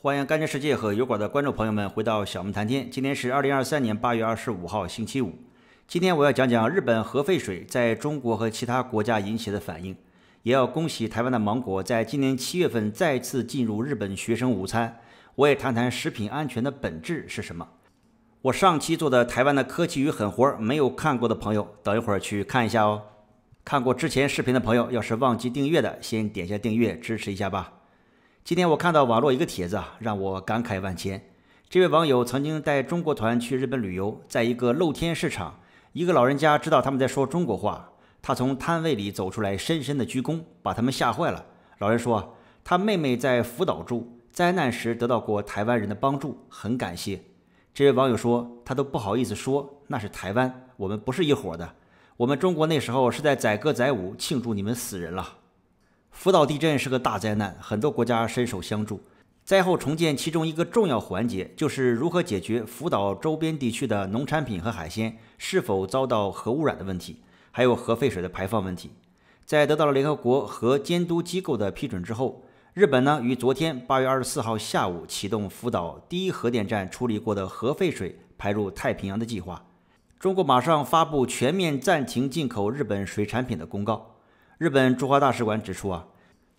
欢迎干净世界和油管的观众朋友们回到小木谈天。今天是二零二三年八月二十五号星期五。今天我要讲讲日本核废水在中国和其他国家引起的反应，也要恭喜台湾的芒果在今年七月份再次进入日本学生午餐。我也谈谈食品安全的本质是什么。我上期做的台湾的科技与狠活没有看过的朋友，等一会儿去看一下哦。看过之前视频的朋友，要是忘记订阅的，先点一下订阅支持一下吧。今天我看到网络一个帖子啊，让我感慨万千。这位网友曾经带中国团去日本旅游，在一个露天市场，一个老人家知道他们在说中国话，他从摊位里走出来，深深的鞠躬，把他们吓坏了。老人说，他妹妹在福岛住，灾难时得到过台湾人的帮助，很感谢。这位网友说，他都不好意思说那是台湾，我们不是一伙的，我们中国那时候是在载歌载舞庆祝你们死人了。福岛地震是个大灾难，很多国家伸手相助。灾后重建其中一个重要环节，就是如何解决福岛周边地区的农产品和海鲜是否遭到核污染的问题，还有核废水的排放问题。在得到了联合国核监督机构的批准之后，日本呢于昨天八月二十四号下午启动福岛第一核电站处理过的核废水排入太平洋的计划。中国马上发布全面暂停进口日本水产品的公告。日本驻华大使馆指出啊，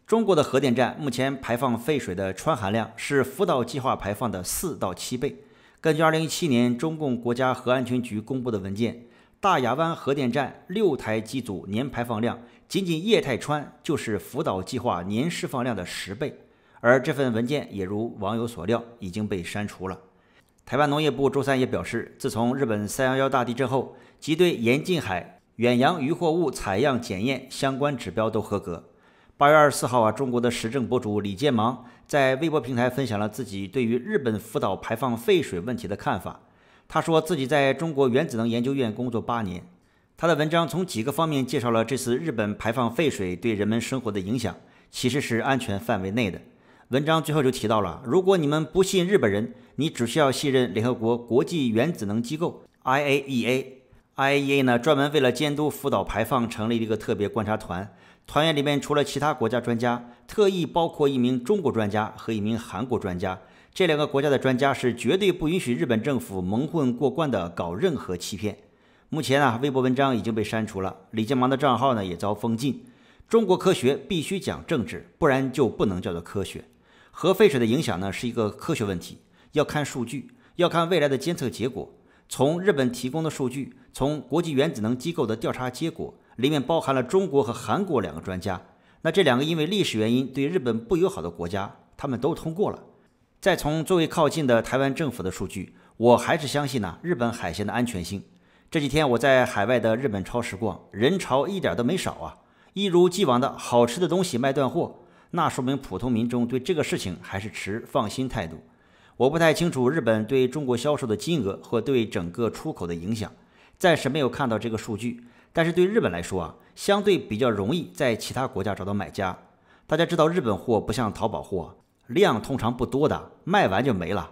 中国的核电站目前排放废水的氚含量是福岛计划排放的四到七倍。根据2017年中共国家核安全局公布的文件，大亚湾核电站六台机组年排放量，仅仅液态氚就是福岛计划年释放量的十倍。而这份文件也如网友所料，已经被删除了。台湾农业部周三也表示，自从日本311大地震后，即对盐津海。远洋渔获物采样检验相关指标都合格。八月二十四号啊，中国的时政博主李建芒在微博平台分享了自己对于日本福岛排放废水问题的看法。他说自己在中国原子能研究院工作八年。他的文章从几个方面介绍了这次日本排放废水对人们生活的影响，其实是安全范围内的。文章最后就提到了，如果你们不信日本人，你只需要信任联合国国际原子能机构 IAEA。I E A 呢专门为了监督福岛排放，成立了一个特别观察团。团员里面除了其他国家专家，特意包括一名中国专家和一名韩国专家。这两个国家的专家是绝对不允许日本政府蒙混过关的，搞任何欺骗。目前啊，微博文章已经被删除了，李建芒的账号呢也遭封禁。中国科学必须讲政治，不然就不能叫做科学。核废水的影响呢是一个科学问题，要看数据，要看未来的监测结果。从日本提供的数据，从国际原子能机构的调查结果里面包含了中国和韩国两个专家。那这两个因为历史原因对日本不友好的国家，他们都通过了。再从最为靠近的台湾政府的数据，我还是相信呢日本海鲜的安全性。这几天我在海外的日本超市逛，人潮一点都没少啊，一如既往的好吃的东西卖断货，那说明普通民众对这个事情还是持放心态度。我不太清楚日本对中国销售的金额和对整个出口的影响，暂时没有看到这个数据。但是对日本来说啊，相对比较容易在其他国家找到买家。大家知道，日本货不像淘宝货，量通常不多的，卖完就没了。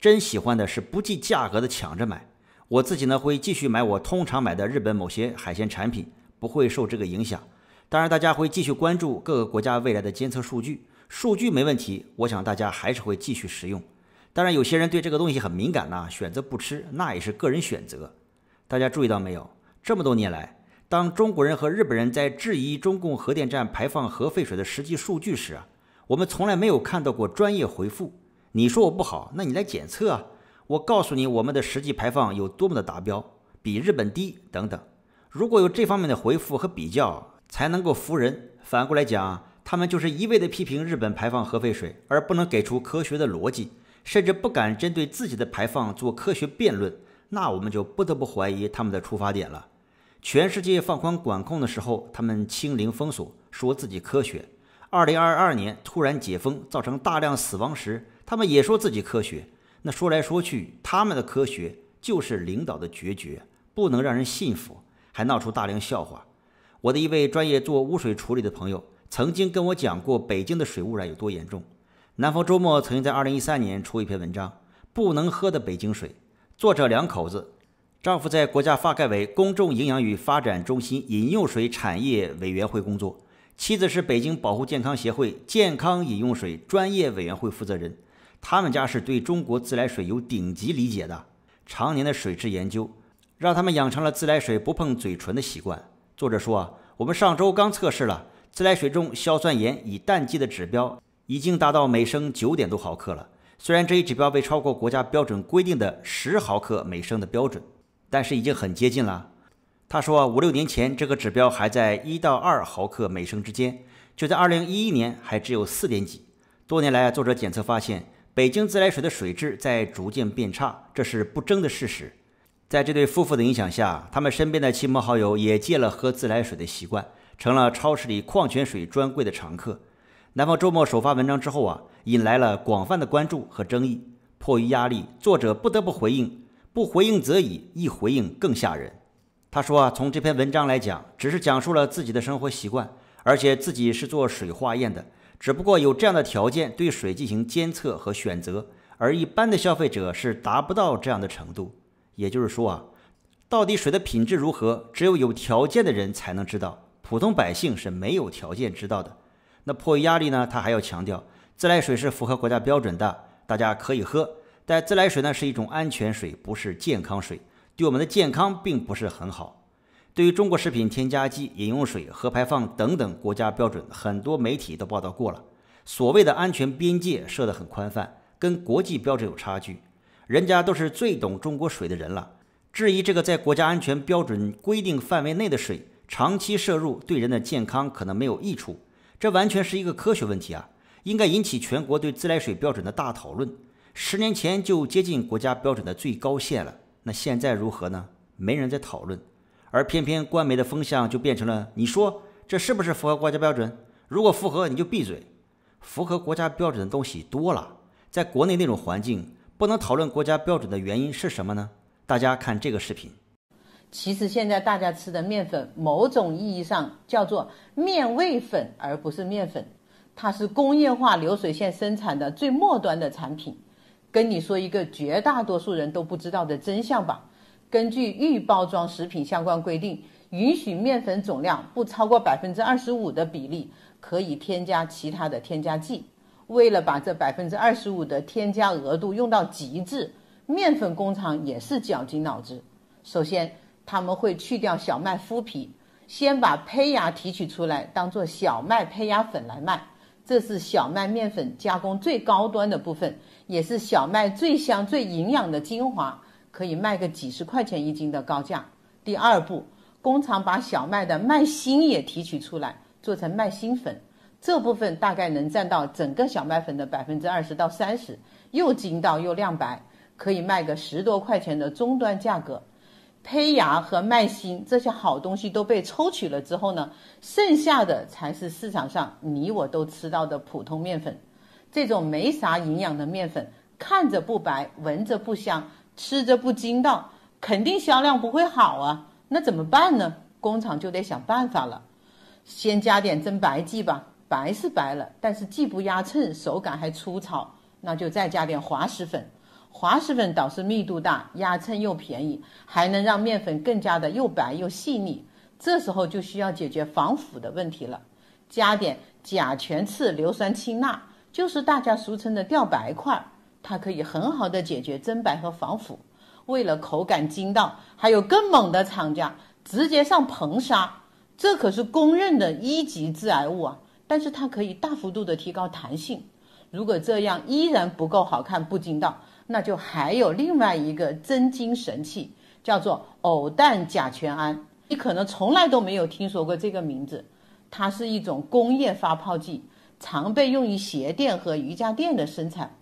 真喜欢的是不计价格的抢着买。我自己呢会继续买我通常买的日本某些海鲜产品，不会受这个影响。当然，大家会继续关注各个国家未来的监测数据。数据没问题，我想大家还是会继续使用。当然，有些人对这个东西很敏感呐，选择不吃那也是个人选择。大家注意到没有？这么多年来，当中国人和日本人在质疑中共核电站排放核废水的实际数据时啊，我们从来没有看到过专业回复。你说我不好，那你来检测啊！我告诉你，我们的实际排放有多么的达标，比日本低等等。如果有这方面的回复和比较，才能够服人。反过来讲，他们就是一味地批评日本排放核废水，而不能给出科学的逻辑。甚至不敢针对自己的排放做科学辩论，那我们就不得不怀疑他们的出发点了。全世界放宽管控的时候，他们清零封锁，说自己科学；2022年突然解封，造成大量死亡时，他们也说自己科学。那说来说去，他们的科学就是领导的决绝，不能让人信服，还闹出大量笑话。我的一位专业做污水处理的朋友曾经跟我讲过，北京的水污染有多严重。南方周末曾经在二零一三年出一篇文章，《不能喝的北京水》。作者两口子，丈夫在国家发改委公众营养与发展中心饮用水产业委员会工作，妻子是北京保护健康协会健康饮用水专业委员会负责人。他们家是对中国自来水有顶级理解的，常年的水质研究，让他们养成了自来水不碰嘴唇的习惯。作者说啊，我们上周刚测试了自来水中硝酸盐以淡季的指标。已经达到每升九点多毫克了。虽然这一指标未超过国家标准规定的十毫克每升的标准，但是已经很接近了。他说，五六年前这个指标还在一到二毫克每升之间，就在二零一一年还只有四点几。多年来，作者检测发现，北京自来水的水质在逐渐变差，这是不争的事实。在这对夫妇的影响下，他们身边的亲朋好友也戒了喝自来水的习惯，成了超市里矿泉水专柜的常客。南方周末首发文章之后啊，引来了广泛的关注和争议。迫于压力，作者不得不回应。不回应则已，一回应更吓人。他说啊，从这篇文章来讲，只是讲述了自己的生活习惯，而且自己是做水化验的，只不过有这样的条件对水进行监测和选择，而一般的消费者是达不到这样的程度。也就是说啊，到底水的品质如何，只有有条件的人才能知道，普通百姓是没有条件知道的。那迫于压力呢，他还要强调自来水是符合国家标准的，大家可以喝。但自来水呢是一种安全水，不是健康水，对我们的健康并不是很好。对于中国食品添加剂、饮用水、核排放等等国家标准，很多媒体都报道过了。所谓的安全边界设得很宽泛，跟国际标准有差距。人家都是最懂中国水的人了，质疑这个在国家安全标准规定范围内的水，长期摄入对人的健康可能没有益处。这完全是一个科学问题啊，应该引起全国对自来水标准的大讨论。十年前就接近国家标准的最高线了，那现在如何呢？没人在讨论，而偏偏官媒的风向就变成了：你说这是不是符合国家标准？如果符合，你就闭嘴。符合国家标准的东西多了，在国内那种环境，不能讨论国家标准的原因是什么呢？大家看这个视频。其实现在大家吃的面粉，某种意义上叫做面味粉，而不是面粉。它是工业化流水线生产的最末端的产品。跟你说一个绝大多数人都不知道的真相吧：根据预包装食品相关规定，允许面粉总量不超过百分之二十五的比例可以添加其他的添加剂。为了把这百分之二十五的添加额度用到极致，面粉工厂也是绞尽脑汁。首先，他们会去掉小麦麸皮，先把胚芽提取出来，当做小麦胚芽粉来卖。这是小麦面粉加工最高端的部分，也是小麦最香、最营养的精华，可以卖个几十块钱一斤的高价。第二步，工厂把小麦的麦芯也提取出来，做成麦芯粉。这部分大概能占到整个小麦粉的百分之二十到三十，又筋道又亮白，可以卖个十多块钱的终端价格。胚芽和麦芯这些好东西都被抽取了之后呢，剩下的才是市场上你我都吃到的普通面粉。这种没啥营养的面粉，看着不白，闻着不香，吃着不筋道，肯定销量不会好啊。那怎么办呢？工厂就得想办法了，先加点增白剂吧，白是白了，但是既不压秤，手感还粗糙，那就再加点滑石粉。滑石粉倒是密度大，压秤又便宜，还能让面粉更加的又白又细腻。这时候就需要解决防腐的问题了，加点甲醛次硫酸氢钠，就是大家俗称的“掉白块”，它可以很好的解决增白和防腐。为了口感筋道，还有更猛的厂家直接上硼砂，这可是公认的一级致癌物啊！但是它可以大幅度的提高弹性。如果这样依然不够好看、不筋道，那就还有另外一个增菌神器，叫做偶氮甲醛胺。你可能从来都没有听说过这个名字，它是一种工业发泡剂，常被用于鞋垫和瑜伽垫的生产。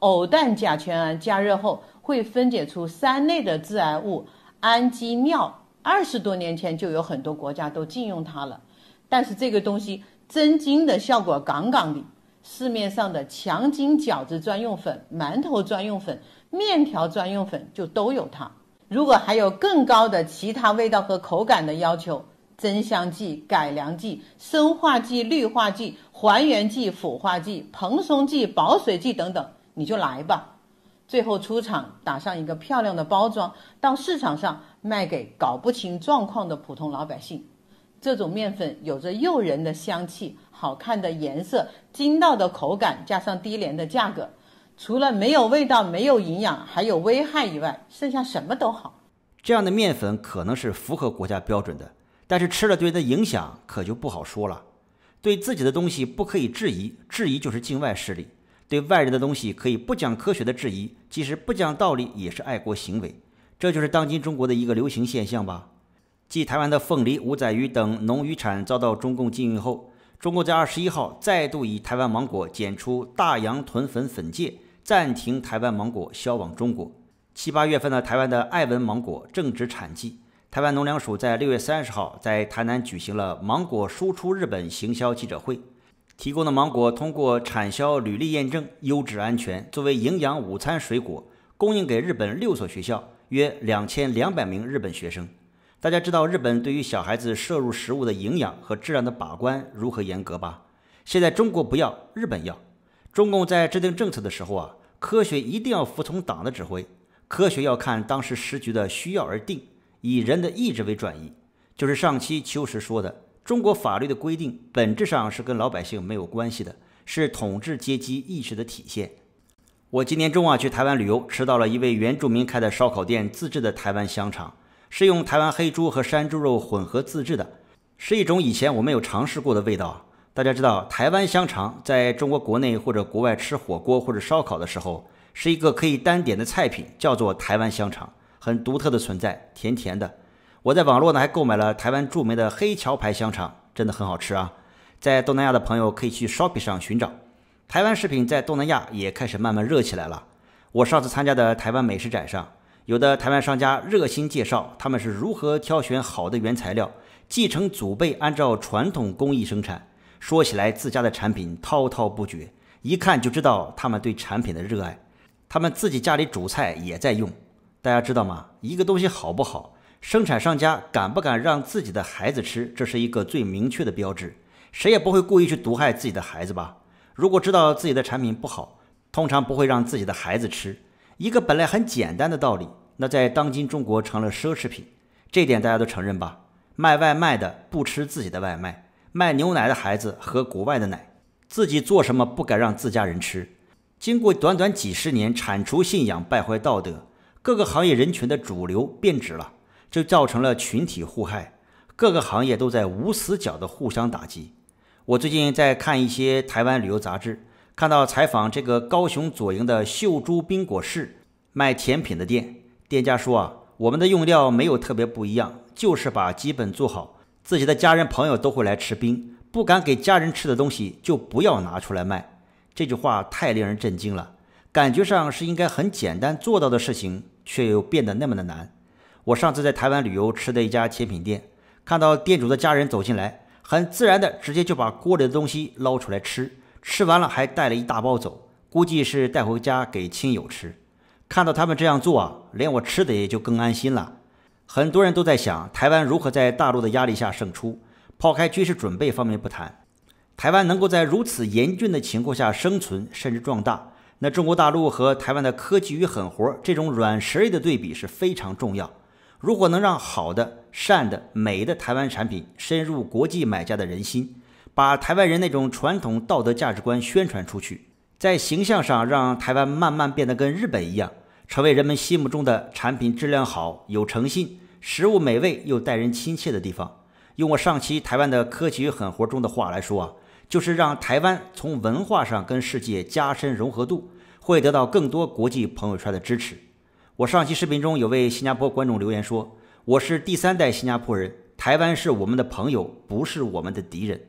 偶氮甲醛胺加热后会分解出三类的致癌物——氨基尿。二十多年前就有很多国家都禁用它了，但是这个东西增筋的效果杠杠的。市面上的强筋饺子专用粉、馒头专用粉、面条专用粉就都有它。如果还有更高的其他味道和口感的要求，增香剂、改良剂、生化剂、氯化剂、还原剂、腐化剂、蓬松剂、保水剂等等，你就来吧。最后出厂打上一个漂亮的包装，到市场上卖给搞不清状况的普通老百姓。这种面粉有着诱人的香气、好看的颜色、筋道的口感，加上低廉的价格，除了没有味道、没有营养、还有危害以外，剩下什么都好。这样的面粉可能是符合国家标准的，但是吃了对人的影响可就不好说了。对自己的东西不可以质疑，质疑就是境外势力；对外人的东西可以不讲科学的质疑，即使不讲道理也是爱国行为。这就是当今中国的一个流行现象吧。继台湾的凤梨、五仔鱼等农渔产遭到中共禁运后，中国在二十一号再度以台湾芒果检出大洋豚粉粉介，暂停台湾芒果销往中国。七八月份的台湾的爱文芒果正值产季。台湾农粮署在六月三十号在台南举行了芒果输出日本行销记者会，提供的芒果通过产销履历验证，优质安全，作为营养午餐水果，供应给日本六所学校约两千两百名日本学生。大家知道日本对于小孩子摄入食物的营养和质量的把关如何严格吧？现在中国不要，日本要。中共在制定政策的时候啊，科学一定要服从党的指挥，科学要看当时时局的需要而定，以人的意志为转移。就是上期秋实说的，中国法律的规定本质上是跟老百姓没有关系的，是统治阶级意识的体现。我今年中啊去台湾旅游，吃到了一位原住民开的烧烤店自制的台湾香肠。是用台湾黑猪和山猪肉混合自制的，是一种以前我们有尝试过的味道大家知道，台湾香肠在中国国内或者国外吃火锅或者烧烤的时候，是一个可以单点的菜品，叫做台湾香肠，很独特的存在，甜甜的。我在网络呢还购买了台湾著名的黑桥牌香肠，真的很好吃啊。在东南亚的朋友可以去 Shopee 上寻找台湾食品，在东南亚也开始慢慢热起来了。我上次参加的台湾美食展上。有的台湾商家热心介绍他们是如何挑选好的原材料，继承祖辈按照传统工艺生产。说起来自家的产品滔滔不绝，一看就知道他们对产品的热爱。他们自己家里煮菜也在用，大家知道吗？一个东西好不好，生产商家敢不敢让自己的孩子吃，这是一个最明确的标志。谁也不会故意去毒害自己的孩子吧？如果知道自己的产品不好，通常不会让自己的孩子吃。一个本来很简单的道理，那在当今中国成了奢侈品，这点大家都承认吧？卖外卖的不吃自己的外卖，卖牛奶的孩子喝国外的奶，自己做什么不敢让自家人吃。经过短短几十年，铲除信仰，败坏道德，各个行业人群的主流变质了，这造成了群体互害，各个行业都在无死角的互相打击。我最近在看一些台湾旅游杂志。看到采访这个高雄左营的秀珠冰果室卖甜品的店，店家说啊，我们的用料没有特别不一样，就是把基本做好。自己的家人朋友都会来吃冰，不敢给家人吃的东西就不要拿出来卖。这句话太令人震惊了，感觉上是应该很简单做到的事情，却又变得那么的难。我上次在台湾旅游吃的一家甜品店，看到店主的家人走进来，很自然的直接就把锅里的东西捞出来吃。吃完了还带了一大包走，估计是带回家给亲友吃。看到他们这样做啊，连我吃的也就更安心了。很多人都在想，台湾如何在大陆的压力下胜出。抛开军事准备方面不谈，台湾能够在如此严峻的情况下生存甚至壮大，那中国大陆和台湾的科技与狠活这种软实力的对比是非常重要。如果能让好的、善的、美的台湾产品深入国际买家的人心，把台湾人那种传统道德价值观宣传出去，在形象上让台湾慢慢变得跟日本一样，成为人们心目中的产品质量好、有诚信、食物美味又待人亲切的地方。用我上期台湾的科技与狠活中的话来说啊，就是让台湾从文化上跟世界加深融合度，会得到更多国际朋友圈的支持。我上期视频中有位新加坡观众留言说：“我是第三代新加坡人，台湾是我们的朋友，不是我们的敌人。”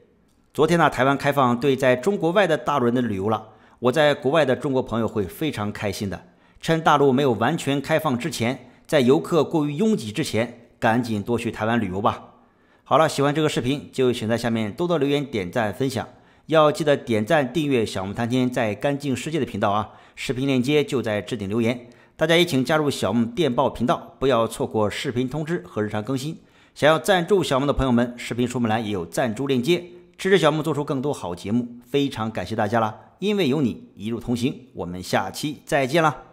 昨天呢，台湾开放对在中国外的大陆人的旅游了，我在国外的中国朋友会非常开心的。趁大陆没有完全开放之前，在游客过于拥挤之前，赶紧多去台湾旅游吧。好了，喜欢这个视频就请在下面多多留言、点赞、分享。要记得点赞、订阅小木谈天在干净世界的频道啊，视频链接就在置顶留言。大家也请加入小木电报频道，不要错过视频通知和日常更新。想要赞助小木的朋友们，视频说明栏也有赞助链接。支持小木做出更多好节目，非常感谢大家了，因为有你一路同行，我们下期再见了。